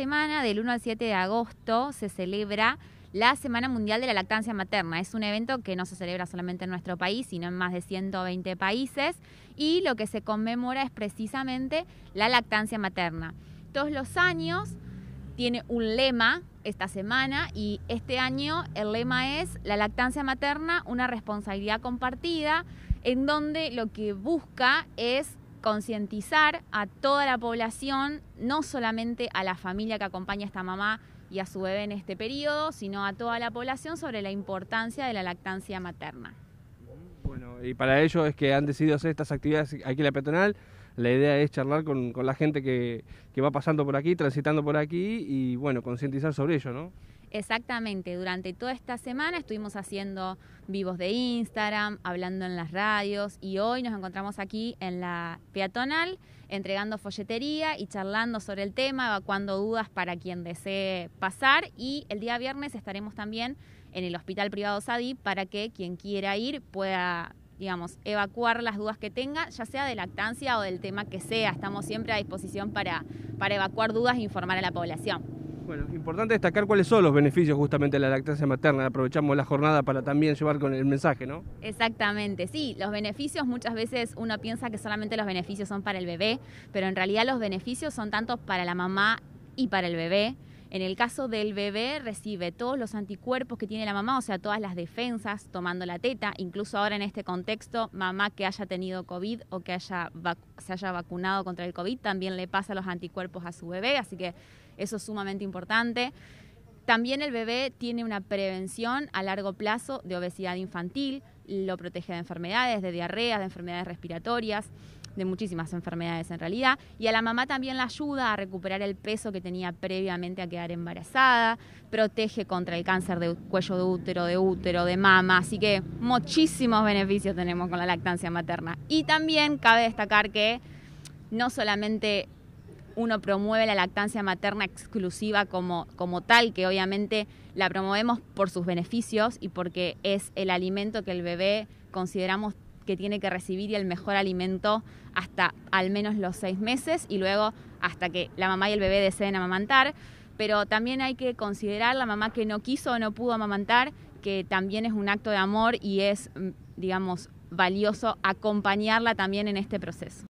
semana, del 1 al 7 de agosto, se celebra la Semana Mundial de la Lactancia Materna. Es un evento que no se celebra solamente en nuestro país, sino en más de 120 países. Y lo que se conmemora es precisamente la lactancia materna. Todos los años tiene un lema esta semana y este año el lema es la lactancia materna, una responsabilidad compartida, en donde lo que busca es concientizar a toda la población, no solamente a la familia que acompaña a esta mamá y a su bebé en este periodo, sino a toda la población sobre la importancia de la lactancia materna. Bueno, y para ello es que han decidido hacer estas actividades aquí en la peatonal. La idea es charlar con, la gente que, que va pasando por aquí, transitando por aquí y, bueno, concientizar sobre ello, ¿no? Exactamente, durante toda esta semana estuvimos haciendo vivos de Instagram, hablando en las radios y hoy nos encontramos aquí en la peatonal entregando folletería y charlando sobre el tema, evacuando dudas para quien desee pasar y el día viernes estaremos también en el Hospital Privado Sadi para que quien quiera ir pueda digamos, evacuar las dudas que tenga, ya sea de lactancia o del tema que sea. Estamos siempre a disposición para, para evacuar dudas e informar a la población. Bueno, importante destacar cuáles son los beneficios justamente de la lactancia materna. Aprovechamos la jornada para también llevar con el mensaje, ¿no? Exactamente, sí. Los beneficios muchas veces uno piensa que solamente los beneficios son para el bebé, pero en realidad los beneficios son tanto para la mamá y para el bebé. En el caso del bebé recibe todos los anticuerpos que tiene la mamá, o sea, todas las defensas tomando la teta, incluso ahora en este contexto, mamá que haya tenido COVID o que haya se haya vacunado contra el COVID también le pasa los anticuerpos a su bebé, así que eso es sumamente importante. También el bebé tiene una prevención a largo plazo de obesidad infantil, lo protege de enfermedades, de diarreas, de enfermedades respiratorias, de muchísimas enfermedades en realidad. Y a la mamá también la ayuda a recuperar el peso que tenía previamente a quedar embarazada, protege contra el cáncer de cuello de útero, de útero, de mama. Así que muchísimos beneficios tenemos con la lactancia materna. Y también cabe destacar que no solamente uno promueve la lactancia materna exclusiva como, como tal, que obviamente la promovemos por sus beneficios y porque es el alimento que el bebé consideramos que tiene que recibir y el mejor alimento hasta al menos los seis meses y luego hasta que la mamá y el bebé deseen amamantar. Pero también hay que considerar la mamá que no quiso o no pudo amamantar, que también es un acto de amor y es, mm, digamos, valioso acompañarla también en este proceso.